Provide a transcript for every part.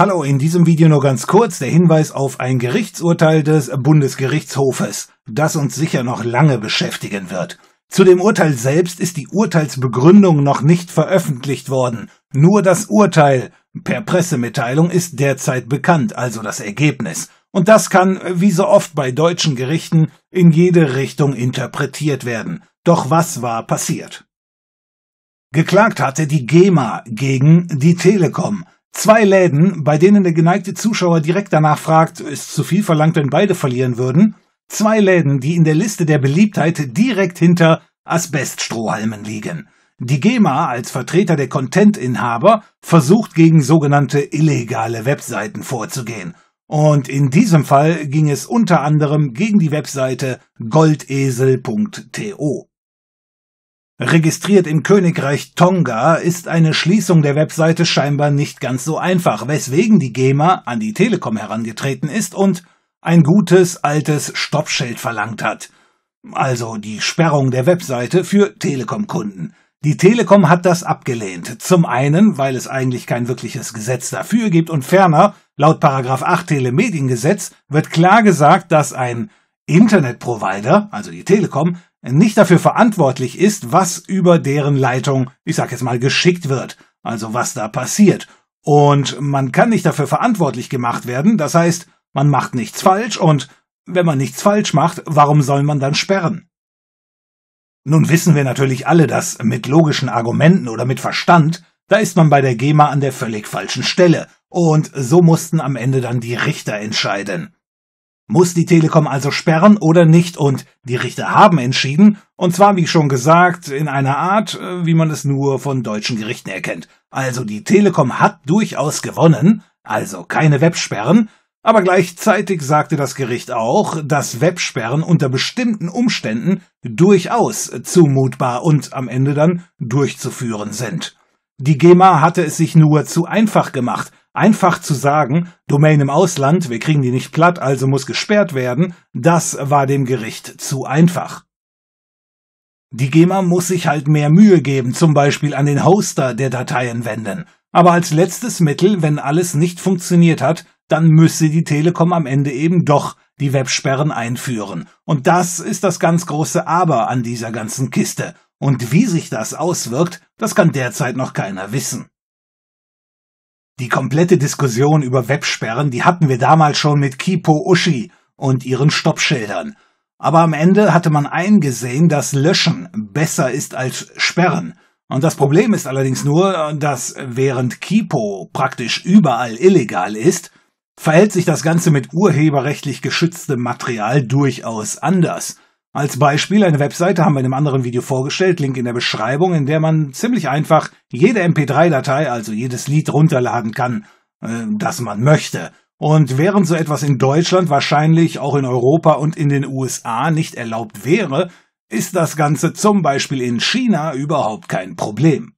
Hallo, in diesem Video nur ganz kurz der Hinweis auf ein Gerichtsurteil des Bundesgerichtshofes, das uns sicher noch lange beschäftigen wird. Zu dem Urteil selbst ist die Urteilsbegründung noch nicht veröffentlicht worden. Nur das Urteil per Pressemitteilung ist derzeit bekannt, also das Ergebnis. Und das kann, wie so oft bei deutschen Gerichten, in jede Richtung interpretiert werden. Doch was war passiert? Geklagt hatte die GEMA gegen die Telekom. Zwei Läden, bei denen der geneigte Zuschauer direkt danach fragt, ist zu viel verlangt, wenn beide verlieren würden. Zwei Läden, die in der Liste der Beliebtheit direkt hinter Asbeststrohhalmen liegen. Die GEMA als Vertreter der Content-Inhaber versucht gegen sogenannte illegale Webseiten vorzugehen. Und in diesem Fall ging es unter anderem gegen die Webseite goldesel.to. Registriert im Königreich Tonga ist eine Schließung der Webseite scheinbar nicht ganz so einfach, weswegen die GEMA an die Telekom herangetreten ist und ein gutes altes Stoppschild verlangt hat. Also die Sperrung der Webseite für Telekom-Kunden. Die Telekom hat das abgelehnt. Zum einen, weil es eigentlich kein wirkliches Gesetz dafür gibt und ferner, laut 8 Telemediengesetz, wird klar gesagt, dass ein Internetprovider, also die Telekom, nicht dafür verantwortlich ist, was über deren Leitung, ich sag jetzt mal, geschickt wird, also was da passiert. Und man kann nicht dafür verantwortlich gemacht werden, das heißt, man macht nichts falsch und wenn man nichts falsch macht, warum soll man dann sperren? Nun wissen wir natürlich alle, dass mit logischen Argumenten oder mit Verstand, da ist man bei der GEMA an der völlig falschen Stelle. Und so mussten am Ende dann die Richter entscheiden muss die Telekom also sperren oder nicht und die Richter haben entschieden, und zwar wie schon gesagt, in einer Art, äh, wie man es nur von deutschen Gerichten erkennt. Also die Telekom hat durchaus gewonnen, also keine Websperren, aber gleichzeitig sagte das Gericht auch, dass Websperren unter bestimmten Umständen durchaus zumutbar und am Ende dann durchzuführen sind. Die GEMA hatte es sich nur zu einfach gemacht, einfach zu sagen, Domain im Ausland, wir kriegen die nicht platt, also muss gesperrt werden, das war dem Gericht zu einfach. Die GEMA muss sich halt mehr Mühe geben, zum Beispiel an den Hoster der Dateien wenden. Aber als letztes Mittel, wenn alles nicht funktioniert hat, dann müsse die Telekom am Ende eben doch die Websperren einführen. Und das ist das ganz große Aber an dieser ganzen Kiste. Und wie sich das auswirkt, das kann derzeit noch keiner wissen. Die komplette Diskussion über Websperren, die hatten wir damals schon mit Kipo Uschi und ihren Stoppschildern. Aber am Ende hatte man eingesehen, dass Löschen besser ist als Sperren. Und das Problem ist allerdings nur, dass während Kipo praktisch überall illegal ist, verhält sich das Ganze mit urheberrechtlich geschütztem Material durchaus anders. Als Beispiel eine Webseite haben wir in einem anderen Video vorgestellt, Link in der Beschreibung, in der man ziemlich einfach jede MP3-Datei, also jedes Lied runterladen kann, äh, das man möchte. Und während so etwas in Deutschland wahrscheinlich auch in Europa und in den USA nicht erlaubt wäre, ist das Ganze zum Beispiel in China überhaupt kein Problem.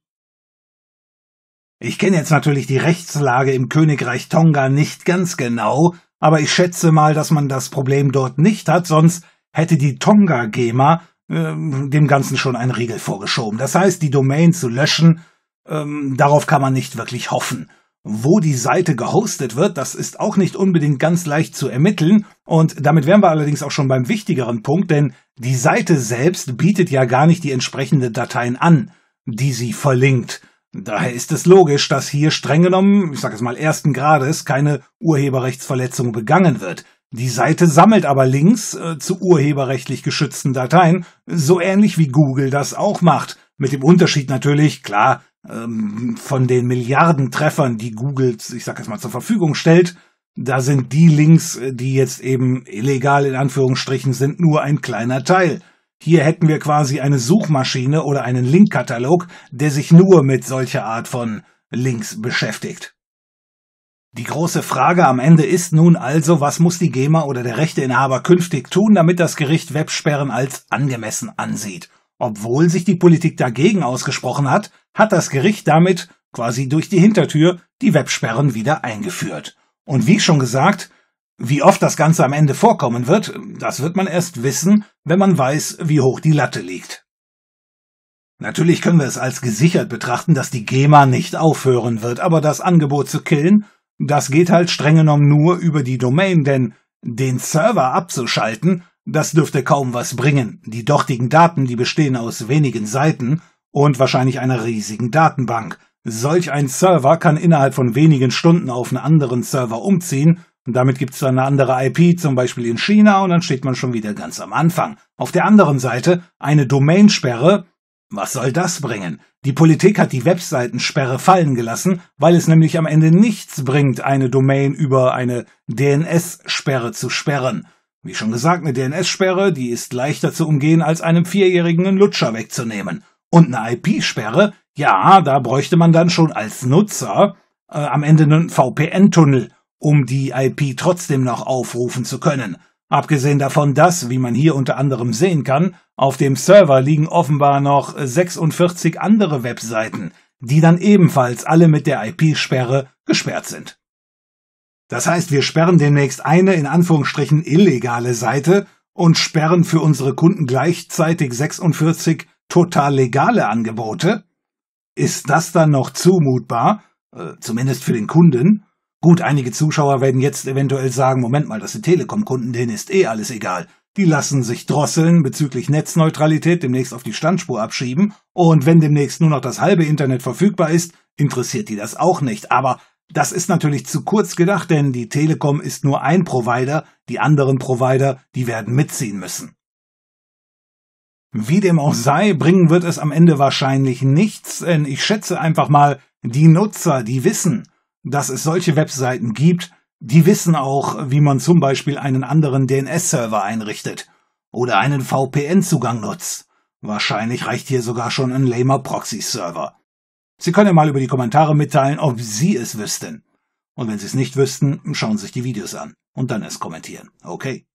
Ich kenne jetzt natürlich die Rechtslage im Königreich Tonga nicht ganz genau, aber ich schätze mal, dass man das Problem dort nicht hat, sonst hätte die Tonga GEMA äh, dem Ganzen schon einen Riegel vorgeschoben. Das heißt, die Domain zu löschen, ähm, darauf kann man nicht wirklich hoffen. Wo die Seite gehostet wird, das ist auch nicht unbedingt ganz leicht zu ermitteln. Und damit wären wir allerdings auch schon beim wichtigeren Punkt, denn die Seite selbst bietet ja gar nicht die entsprechenden Dateien an, die sie verlinkt. Daher ist es logisch, dass hier streng genommen, ich sage es mal ersten Grades, keine Urheberrechtsverletzung begangen wird. Die Seite sammelt aber Links äh, zu urheberrechtlich geschützten Dateien, so ähnlich wie Google das auch macht. Mit dem Unterschied natürlich, klar, ähm, von den Milliarden Treffern, die Google, ich sag jetzt mal, zur Verfügung stellt, da sind die Links, äh, die jetzt eben illegal in Anführungsstrichen sind, nur ein kleiner Teil. Hier hätten wir quasi eine Suchmaschine oder einen Linkkatalog, der sich nur mit solcher Art von Links beschäftigt. Die große Frage am Ende ist nun also, was muss die GEMA oder der Rechteinhaber künftig tun, damit das Gericht Websperren als angemessen ansieht? Obwohl sich die Politik dagegen ausgesprochen hat, hat das Gericht damit quasi durch die Hintertür die Websperren wieder eingeführt. Und wie schon gesagt, wie oft das Ganze am Ende vorkommen wird, das wird man erst wissen, wenn man weiß, wie hoch die Latte liegt. Natürlich können wir es als gesichert betrachten, dass die GEMA nicht aufhören wird, aber das Angebot zu killen das geht halt streng genommen nur über die Domain, denn den Server abzuschalten, das dürfte kaum was bringen. Die dortigen Daten, die bestehen aus wenigen Seiten und wahrscheinlich einer riesigen Datenbank. Solch ein Server kann innerhalb von wenigen Stunden auf einen anderen Server umziehen und damit gibt's dann eine andere IP, zum Beispiel in China und dann steht man schon wieder ganz am Anfang. Auf der anderen Seite eine Domainsperre, was soll das bringen? Die Politik hat die Webseitensperre fallen gelassen, weil es nämlich am Ende nichts bringt, eine Domain über eine DNS-Sperre zu sperren. Wie schon gesagt, eine DNS-Sperre, die ist leichter zu umgehen, als einem Vierjährigen einen Lutscher wegzunehmen. Und eine IP-Sperre, ja, da bräuchte man dann schon als Nutzer äh, am Ende einen VPN-Tunnel, um die IP trotzdem noch aufrufen zu können. Abgesehen davon, dass, wie man hier unter anderem sehen kann, auf dem Server liegen offenbar noch 46 andere Webseiten, die dann ebenfalls alle mit der IP-Sperre gesperrt sind. Das heißt, wir sperren demnächst eine in Anführungsstrichen illegale Seite und sperren für unsere Kunden gleichzeitig 46 total legale Angebote? Ist das dann noch zumutbar, äh, zumindest für den Kunden? Gut, einige Zuschauer werden jetzt eventuell sagen, Moment mal, das sind Telekom-Kunden, denen ist eh alles egal. Die lassen sich drosseln bezüglich Netzneutralität demnächst auf die Standspur abschieben und wenn demnächst nur noch das halbe Internet verfügbar ist, interessiert die das auch nicht. Aber das ist natürlich zu kurz gedacht, denn die Telekom ist nur ein Provider, die anderen Provider, die werden mitziehen müssen. Wie dem auch sei, bringen wird es am Ende wahrscheinlich nichts, denn ich schätze einfach mal, die Nutzer, die wissen, dass es solche Webseiten gibt, die wissen auch, wie man zum Beispiel einen anderen DNS-Server einrichtet oder einen VPN-Zugang nutzt. Wahrscheinlich reicht hier sogar schon ein lamer Proxy-Server. Sie können ja mal über die Kommentare mitteilen, ob Sie es wüssten. Und wenn Sie es nicht wüssten, schauen Sie sich die Videos an und dann es kommentieren. Okay.